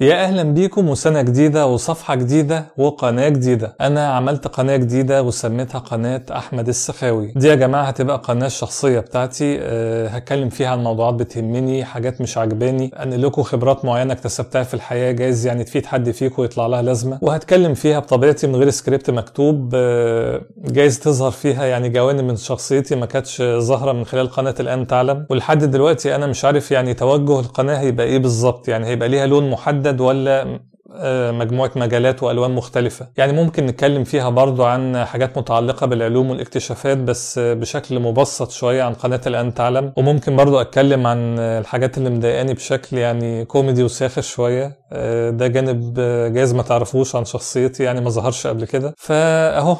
يا اهلا بيكم وسنه جديده وصفحه جديده وقناه جديده انا عملت قناه جديده وسميتها قناه احمد السخاوي دي يا جماعه هتبقى قناه الشخصيه بتاعتي أه هتكلم فيها عن موضوعات بتهمني حاجات مش عجباني انقل لكم خبرات معينه اكتسبتها في الحياه جايز يعني تفيد حد فيكم ويطلع لها لازمه وهتكلم فيها بطبيعتي من غير سكريبت مكتوب أه جايز تظهر فيها يعني جوانب من شخصيتي ما كانتش ظاهره من خلال قناه الان تعلم ولحد دلوقتي انا مش عارف يعني توجه القناه هيبقى ايه بالظبط يعني هيبقى ليها لون محدد محدد ولا آه، مجموعة مجالات وألوان مختلفة يعني ممكن نتكلم فيها برضو عن حاجات متعلقة بالعلوم والاكتشافات بس بشكل مبسط شوية عن قناة الآن تعلم وممكن برضو أتكلم عن الحاجات اللي مضايقاني بشكل يعني كوميدي وساخر شوية آه، ده جانب جايز ما تعرفوش عن شخصيتي يعني ما ظهرش قبل كده فأهو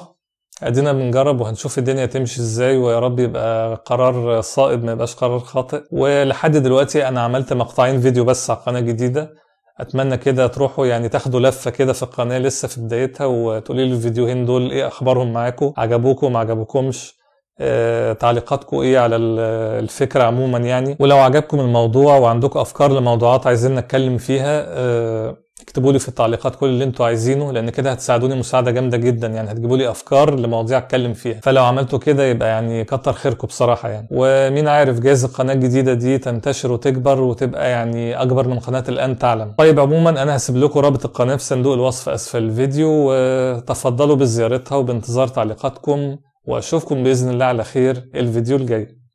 ادينا بنجرب وهنشوف الدنيا تمشي ازاي ويا رب يبقى قرار صائب ما يبقاش قرار خاطئ ولحد دلوقتي انا عملت مقطعين فيديو بس على قناه جديده اتمنى كده تروحوا يعني تاخدوا لفه كده في القناه لسه في بدايتها وتقولي لي الفيديوهين دول ايه اخبارهم معاكم عجبوكم ما عجبوكمش آه، تعليقاتكم ايه على الفكره عموما يعني ولو عجبكم الموضوع وعندكم افكار لموضوعات عايزين نتكلم فيها آه، اكتبوا لي في التعليقات كل اللي انتوا عايزينه لان كده هتساعدوني مساعده جامده جدا يعني هتجيبوا لي افكار لمواضيع اتكلم فيها فلو عملتوا كده يبقى يعني كتر خيركم بصراحه يعني ومين عارف جايز القناه الجديده دي تنتشر وتكبر وتبقى يعني اكبر من قناه الان تعلم طيب عموما انا هسيب لكم رابط القناه في صندوق الوصف اسفل الفيديو وتفضلوا بزيارتها وبانتظار تعليقاتكم واشوفكم باذن الله على خير الفيديو الجاي